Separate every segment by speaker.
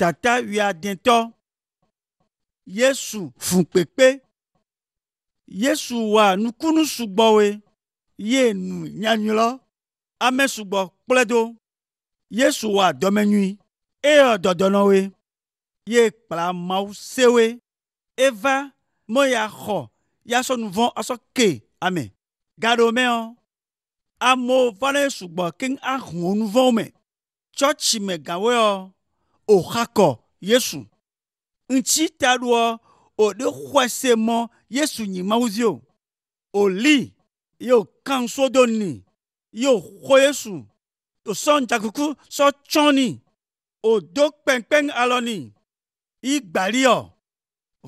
Speaker 1: tata wiadetɔ yesu fu kpekpe yesu wa nukunu sugbɔwoe ye nu nyanyuilɔ ame sugbɔ kplɔe do yesu wa dɔmenyui eyɔ dɔdɔnɔwoe ye kpla mawu sewe, eva me ya xɔ yasɔ nuvɔ asɔ ke ame gaɖomeo amewo va ne sugbɔ keŋ ahũ nuvɔwo me tsɔtsi me gawoe ohakɔ yesu ŋtsi taɖoa oɖe xɔse mɔ yesu nyi mawu zi o li ye wòka ŋusodo ni ye wòxɔ yesu wòsɔ ŋdzakuku sɔ tsɔ ni do kpɛnkpɛŋ alɔ ni yi gbaliɔ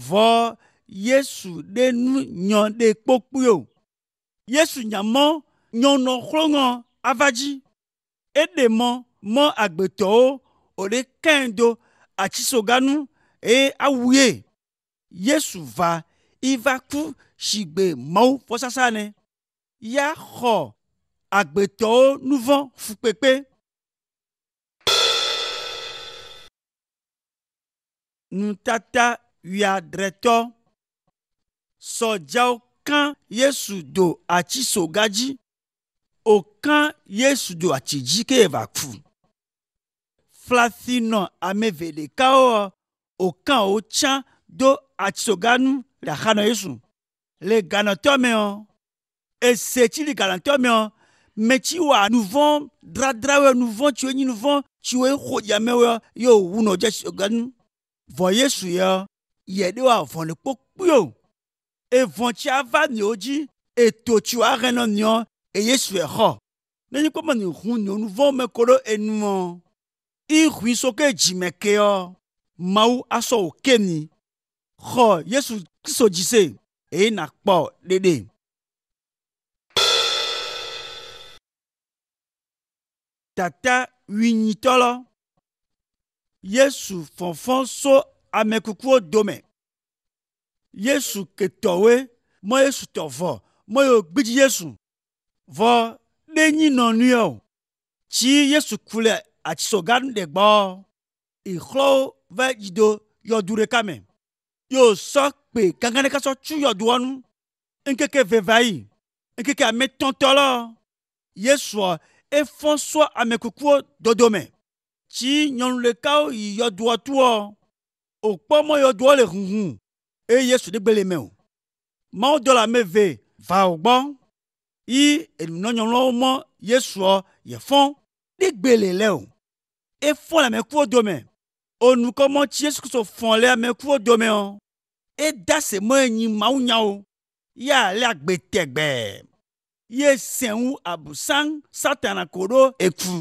Speaker 1: vɔ yesu ɖe nu nyɔ ɖe kpokpui o yesu nyamɔ nyɔnɔ xlɔŋɔ ava dzi eɖe mɔ mɔ agbetɔwo ore kendo atsisoganu e awue yesu va ivaku ku si gbe mawu vɔsasa ne ya xɔ agbetɔwo nuvɔ fukpekpe nutata wiadretɔ sɔdzawo kan yesu do atsisoga dzi o kan yesu do atsi dzi ke eva ku flafinɔ ame velekawo wòkan wo tsã do atsoganu le axanɔ yesu le ganɔtɔ me o ese tsi le ganɔtɔ me o metsi wa nuvɔ dradrawe nuvɔ tsi wo nyi nuvɔ tsi wo xɔ e yamewo ye wòwu nɔ dze atsoganu vɔ yesu yɛ yɛ ɖe wa vɔ le kpokpui o evɔ tsi ava nyewo dzi eto tsi wa hɛnɔ nyewo eyesu exɔ nenyi kpɔmɔ nyi hu nyewo nuvɔ me ko ɖo enuɔ ihui e so ke dzime keɔ mawu asɔ xɔ yesu kiso jise se eye nàkpɔ ɖeɖe. tata winyitɔlɔ yesu fɔfɔ so amekukuwo dome yesu ketɔwoe mɔ yesu tɔvɔ mɔ yewo gbidzi yesu vɔ ɖe nyi nɔnɔewo tsi yesu ku le atsoganu ɖe gbɔ ìxlɔwo va dzido yɔdu ɖeka me yóò sɔ pe gangan ɖeka sɔ tsu yɔdoa nu ŋkeke ve va yi ŋkeke ame tɔntɔ lɔ yesua efɔ sɔ amekukuwo dodo me tsi nyɔnu ɖekawo yi yɔdoa toɔ òkpɔ mɔ yɔdoa le huhu eye yesu ɖe gbele me o mawu dɔ le ame ve va o gbɔ yi enunɔnyɔnuawo mɔ yesua yefɔ ɖe gbele lɛ o efɔ le amekuwo dome o nukɔmɔtsi yesu kristu fɔ le amekuwo dome o eda se me enyi mawunyawo ya le agbe tɛgbɛ ye se ŋu abusan satana ko ɖo eku.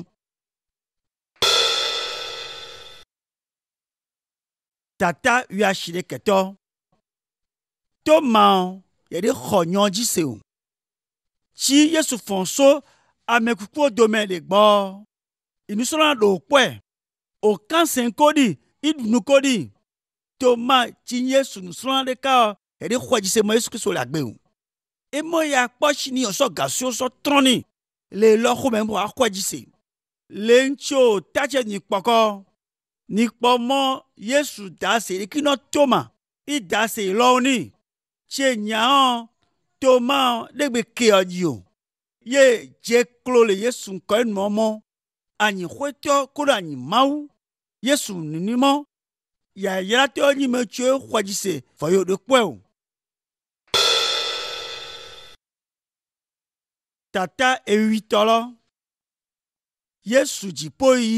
Speaker 1: tata wiasi ɖe ketɔ to ma yɛɖe xɔ nyɔ dzi se o tsi yesu fɔ so amekukuwo dome le gbɔ inusrɔ̃la ɖewo kpɔe okansen koɖi iɖunu koɖi toma tsinye sunusrɔ̃la ɖeka eɖe xɔ dzise me yesu kristu le agbe o emɔ ya kpɔ tsini yɔsɔ gasiwo sɔ trɔni le lɔxome mɔ axɔ dzise le ŋutsu tatse ni kpɔkɔ ni kpɔmɔ yesu daase ɖekinɔ toma i daase lɔwo ni tse nyawo toma ɖegbe keɔ dzi o ye dze klo le yesu ŋkɔ enumɔmɔ anyixɔetɔ ku ɖe anyi mawu yesu ninimɔ yayratɔ nyime tso xɔdzise vɔyo ɖekpɔe o. tata ewitɔ lɔ yesu dziƒoyi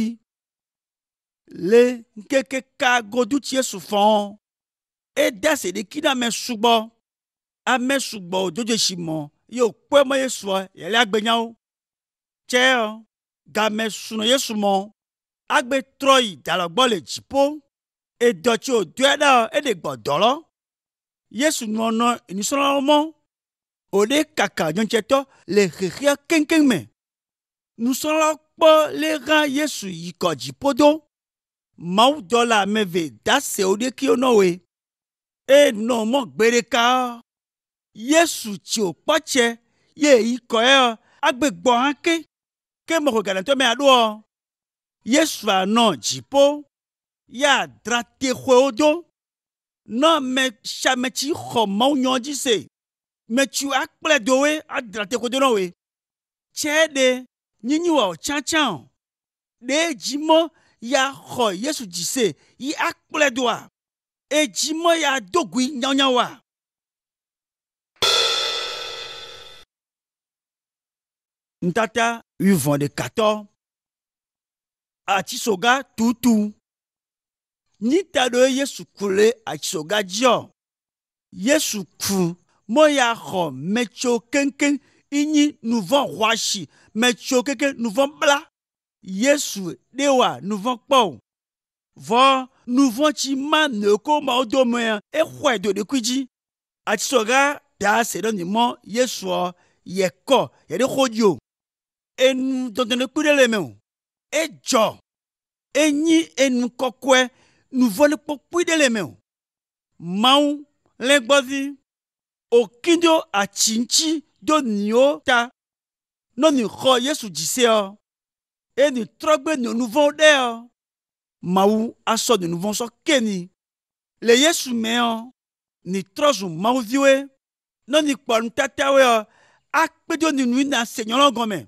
Speaker 1: le nkekeka godutsi yesu fɔ̃ ede aseɖeki na ame sugbɔ ame sugbɔ dzodzoesi mɔ ye wòkpɔe mɔ yesua yelia gbenyawo tse yɔ game suno yesu mɔ agbe trɔ yi dalɔgbɔ le dziƒo edɔtsi wòdoe ɖa eɖe gbɔdɔlɔ yesu nɔnɔ enusrɔ̃lawo mɔ òɖe kaka nyɔntsɛtɔ le xexia keŋkeŋ me nusrɔ̃lawo kpɔ lé hã yesu yi kɔ dziƒodo mawudɔla ame ve da se wo ɖekewo nɔ woe eye nɔ mɔ gbe ɖeka yesu tsi wòkpɔtsɛ ye yi kɔ yɛ agbe gbɔ hã ke ke mexɔgana ŋutɔ mea ɖoɔ yesua dziƒo ya dra do nɔ me siametsi xɔ mawu nyɔ dzi se metsu akplɛ dowoe adra do nɔ woe ɖe nyinyi tsãtsã o ɖe dzimɔ ya xɔ yesu dzi se yi akplɛ doa edzimɔ ya do gui ntata wivɔ̃ɖekatɔ atsisoga tutu nyita ɖo yesu ku le atsisoga dziɔ yesu ku mo ya xɔ metso keŋkeŋ inyi nuvɔ xɔasi metso keŋkeŋ nuvɔ bla yesu ɖe wa nuvɔ kpɔ o vɔ nuvɔ tsi ma noko mawo domea exɔe do ɖekui dzi atsisoga da se ɖe nimɔ yesuɔ yekɔ yeɖe xɔ dzi o enu dɔdɔnekpui ɖe le eme o edzɔ enyi enu kɔkɔe nuvɔlikpɔkpui ɖe le eme o mawu le gbɔvi okindo atsintsi do niwo ta nɔni xɔ yesu dziseɔ eni trɔgbe nio nuvɔ ɖe yɔ mawu asɔ nio nuvɔ sɔ keni le yesu meɔ ni trɔzu mawuviwoe nɔni kpɔ nutatawoe yɔ akpedo ni nui na senyɔlɔ gɔme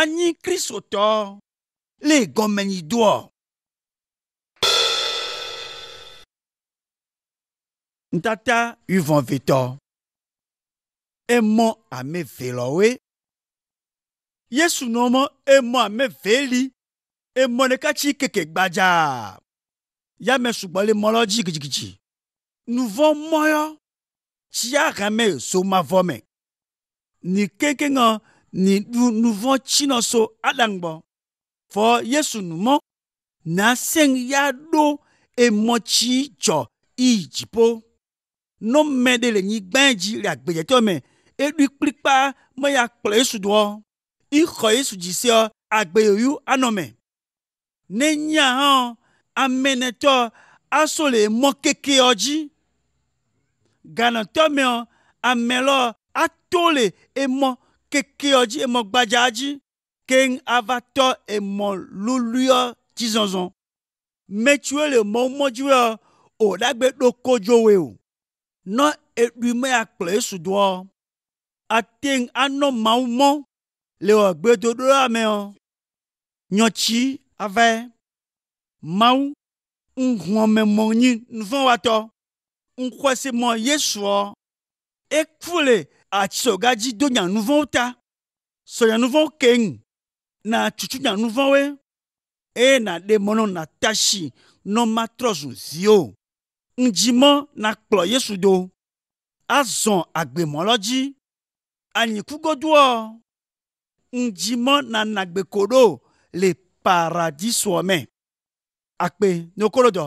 Speaker 1: anyi kristotɔ le gɔmenyidoɔ. ntata ivɔnvetɔ emɔ ame velɔwoe yesu nɔmɔ emɔ ame veli emɔ ɖeka tsi keke gbadzaa yame sugbɔ le mɔ lɔ dzi gidigidi nuvɔ mɔyɔ tsia hame somavɔ me ni kekeŋɔ ni nuvɔ tsinɔ so aɖaŋgbɔ fɔ yesu numɔ na seŋ ya ɖo emɔtsi tsɔ yi dziƒo nɔmɛ ɖe le nyigba dzi le agbedzetɔ me eɖui kplikpa meya kplɔ yesu doɔ ixɔ yesu dzi sia agbeyoyu anɔ me ne nya hã amenetɔ aso le emɔ kekeɔ dzi ganatɔ me amelɔ ato le emɔ kekeɔdzi emɔ gbadza dzi keŋ ava tɔ emɔ luluiɔ dzizɔzɔ metsiwo le mɔ mɔdziwo o ɖagbe ɖo kodzowoe o nɔ eɖuime akplɔ esu doɔ ate ŋu anɔ mawu mɔ le wɔ gbedodoɖa me o nyɔtsi avae mawu ŋuhɔmemɔ nyi nuvɔwatɔ ŋuxɔsemɔ yesuɔ eku le atso dzi do nyanuvɔwo ta sɔ nyanuvɔwo keŋ na tsutsu nyanuvɔwoe eye nàɖe mɔ na natasi nɔ matrɔ zu ziwo ŋdzimɔ nakplɔ yesu do azɔ agbemɔ dzi anyikugodoɔ ŋdzimɔ nana gbekoɖo le paradisoa me akpe nokolo